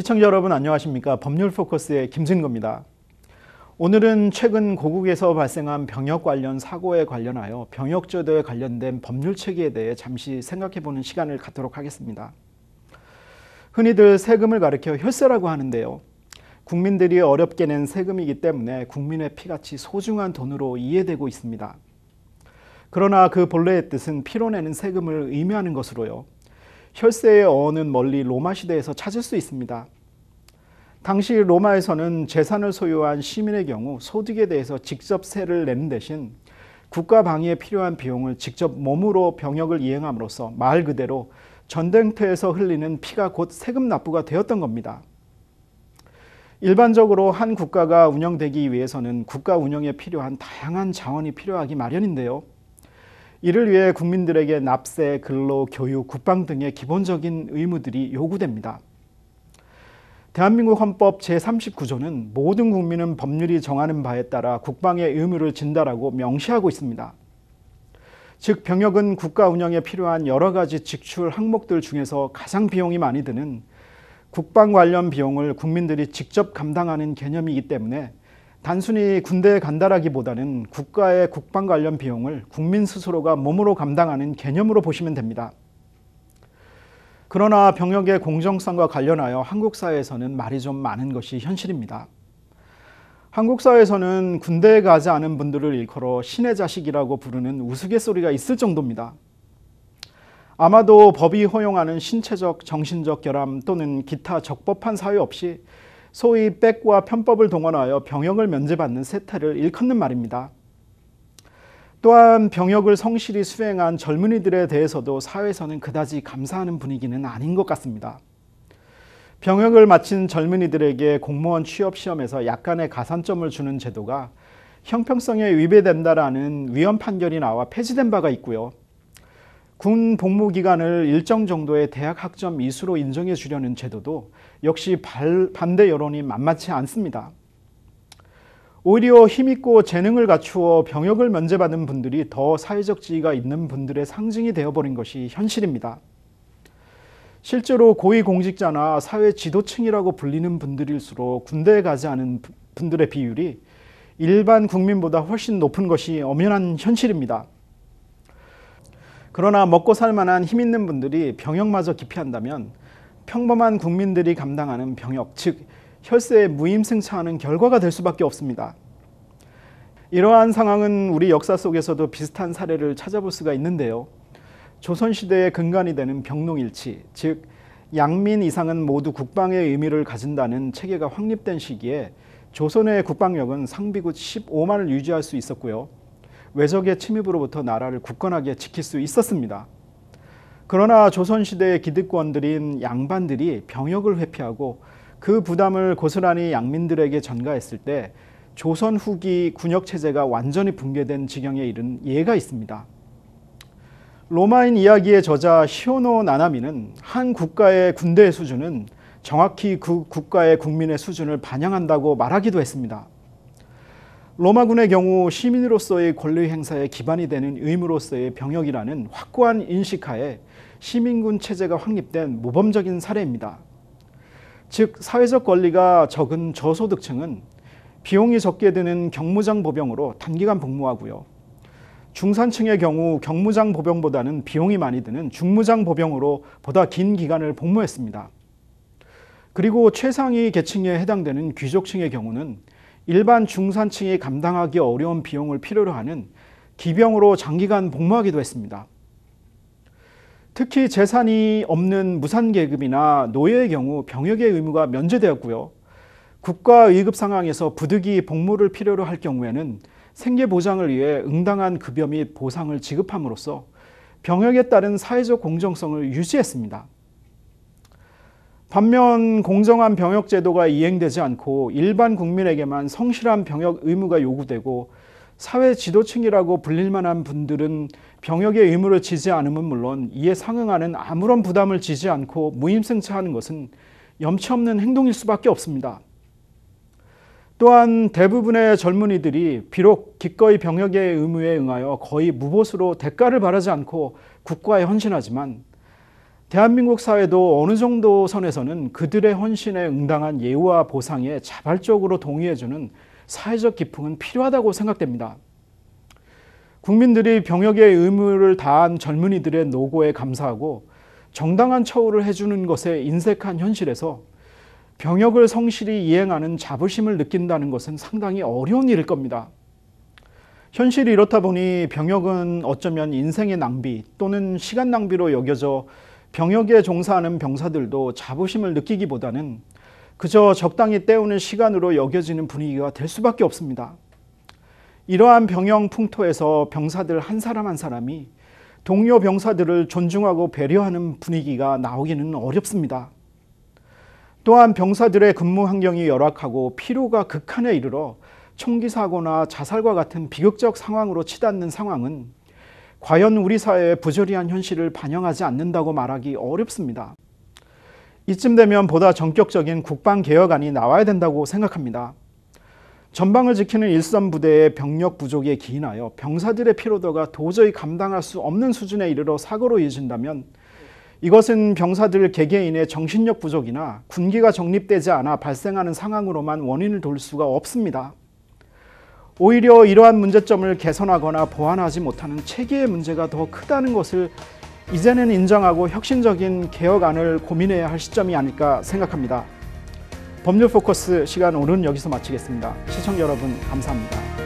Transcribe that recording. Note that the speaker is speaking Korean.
시청자 여러분 안녕하십니까 법률 포커스의 김승거입니다. 오늘은 최근 고국에서 발생한 병역 관련 사고에 관련하여 병역제도에 관련된 법률 체계에 대해 잠시 생각해보는 시간을 갖도록 하겠습니다. 흔히들 세금을 가르켜 혈세라고 하는데요. 국민들이 어렵게 낸 세금이기 때문에 국민의 피같이 소중한 돈으로 이해되고 있습니다. 그러나 그 본래의 뜻은 피로 내는 세금을 의미하는 것으로요. 혈세의 어원은 멀리 로마 시대에서 찾을 수 있습니다. 당시 로마에서는 재산을 소유한 시민의 경우 소득에 대해서 직접 세를 내는 대신 국가 방위에 필요한 비용을 직접 몸으로 병역을 이행함으로써 말 그대로 전쟁터에서 흘리는 피가 곧 세금 납부가 되었던 겁니다. 일반적으로 한 국가가 운영되기 위해서는 국가 운영에 필요한 다양한 자원이 필요하기 마련인데요. 이를 위해 국민들에게 납세, 근로, 교육, 국방 등의 기본적인 의무들이 요구됩니다. 대한민국 헌법 제39조는 모든 국민은 법률이 정하는 바에 따라 국방의 의무를 진다라고 명시하고 있습니다. 즉 병역은 국가 운영에 필요한 여러 가지 직출 항목들 중에서 가장 비용이 많이 드는 국방 관련 비용을 국민들이 직접 감당하는 개념이기 때문에 단순히 군대에 간다라기보다는 국가의 국방 관련 비용을 국민 스스로가 몸으로 감당하는 개념으로 보시면 됩니다. 그러나 병역의 공정성과 관련하여 한국 사회에서는 말이 좀 많은 것이 현실입니다. 한국 사회에서는 군대에 가지 않은 분들을 일컬어 신의 자식이라고 부르는 우스갯소리가 있을 정도입니다. 아마도 법이 허용하는 신체적, 정신적 결함 또는 기타 적법한 사유 없이 소위 백과 편법을 동원하여 병역을 면제받는 세태를 일컫는 말입니다. 또한 병역을 성실히 수행한 젊은이들에 대해서도 사회에서는 그다지 감사하는 분위기는 아닌 것 같습니다. 병역을 마친 젊은이들에게 공무원 취업 시험에서 약간의 가산점을 주는 제도가 형평성에 위배된다라는 위헌 판결이 나와 폐지된 바가 있고요. 군 복무 기간을 일정 정도의 대학 학점 이수로 인정해 주려는 제도도 역시 반대 여론이 만만치 않습니다. 오히려 힘있고 재능을 갖추어 병역을 면제받은 분들이 더 사회적 지위가 있는 분들의 상징이 되어버린 것이 현실입니다. 실제로 고위공직자나 사회 지도층이라고 불리는 분들일수록 군대에 가지 않은 분들의 비율이 일반 국민보다 훨씬 높은 것이 엄연한 현실입니다. 그러나 먹고 살 만한 힘 있는 분들이 병역마저 기피한다면 평범한 국민들이 감당하는 병역, 즉 혈세에 무임승차하는 결과가 될 수밖에 없습니다. 이러한 상황은 우리 역사 속에서도 비슷한 사례를 찾아볼 수가 있는데요. 조선시대의 근간이 되는 병농일치, 즉 양민 이상은 모두 국방의 의미를 가진다는 체계가 확립된 시기에 조선의 국방력은 상비국 15만을 유지할 수 있었고요. 외적의 침입으로부터 나라를 굳건하게 지킬 수 있었습니다. 그러나 조선시대의 기득권들인 양반들이 병역을 회피하고 그 부담을 고스란히 양민들에게 전가했을 때 조선 후기 군역체제가 완전히 붕괴된 지경에 이른 예가 있습니다. 로마인 이야기의 저자 시오노 나나미는 한 국가의 군대의 수준은 정확히 그 국가의 국민의 수준을 반영한다고 말하기도 했습니다. 로마군의 경우 시민으로서의 권리 행사에 기반이 되는 의무로서의 병역이라는 확고한 인식하에 시민군 체제가 확립된 모범적인 사례입니다. 즉 사회적 권리가 적은 저소득층은 비용이 적게 드는 경무장 보병으로 단기간 복무하고요. 중산층의 경우 경무장 보병보다는 비용이 많이 드는 중무장 보병으로 보다 긴 기간을 복무했습니다. 그리고 최상위 계층에 해당되는 귀족층의 경우는 일반 중산층이 감당하기 어려운 비용을 필요로 하는 기병으로 장기간 복무하기도 했습니다. 특히 재산이 없는 무산계급이나 노예의 경우 병역의 의무가 면제되었고요. 국가 위급 상황에서 부득이 복무를 필요로 할 경우에는 생계보장을 위해 응당한 급여 및 보상을 지급함으로써 병역에 따른 사회적 공정성을 유지했습니다. 반면 공정한 병역 제도가 이행되지 않고 일반 국민에게만 성실한 병역 의무가 요구되고 사회 지도층이라고 불릴 만한 분들은 병역의 의무를 지지 않음은 물론 이에 상응하는 아무런 부담을 지지 않고 무임승차 하는 것은 염치 없는 행동일 수밖에 없습니다. 또한 대부분의 젊은이들이 비록 기꺼이 병역의 의무에 응하여 거의 무보수로 대가를 바라지 않고 국가에 헌신하지만 대한민국 사회도 어느 정도 선에서는 그들의 헌신에 응당한 예우와 보상에 자발적으로 동의해주는 사회적 기풍은 필요하다고 생각됩니다. 국민들이 병역의 의무를 다한 젊은이들의 노고에 감사하고 정당한 처우를 해주는 것에 인색한 현실에서 병역을 성실히 이행하는 자부심을 느낀다는 것은 상당히 어려운 일일 겁니다. 현실이 이렇다 보니 병역은 어쩌면 인생의 낭비 또는 시간 낭비로 여겨져 병역에 종사하는 병사들도 자부심을 느끼기보다는 그저 적당히 때우는 시간으로 여겨지는 분위기가 될 수밖에 없습니다. 이러한 병영 풍토에서 병사들 한 사람 한 사람이 동료 병사들을 존중하고 배려하는 분위기가 나오기는 어렵습니다. 또한 병사들의 근무 환경이 열악하고 피로가 극한에 이르러 총기 사고나 자살과 같은 비극적 상황으로 치닫는 상황은 과연 우리 사회의 부조리한 현실을 반영하지 않는다고 말하기 어렵습니다. 이쯤 되면 보다 전격적인 국방개혁안이 나와야 된다고 생각합니다. 전방을 지키는 일선 부대의 병력 부족에 기인하여 병사들의 피로도가 도저히 감당할 수 없는 수준에 이르러 사고로 이어진다면 이것은 병사들 개개인의 정신력 부족이나 군기가 정립되지 않아 발생하는 상황으로만 원인을 돌 수가 없습니다. 오히려 이러한 문제점을 개선하거나 보완하지 못하는 체계의 문제가 더 크다는 것을 이제는 인정하고 혁신적인 개혁안을 고민해야 할 시점이 아닐까 생각합니다. 법률 포커스 시간 오늘 여기서 마치겠습니다. 시청 여러분 감사합니다.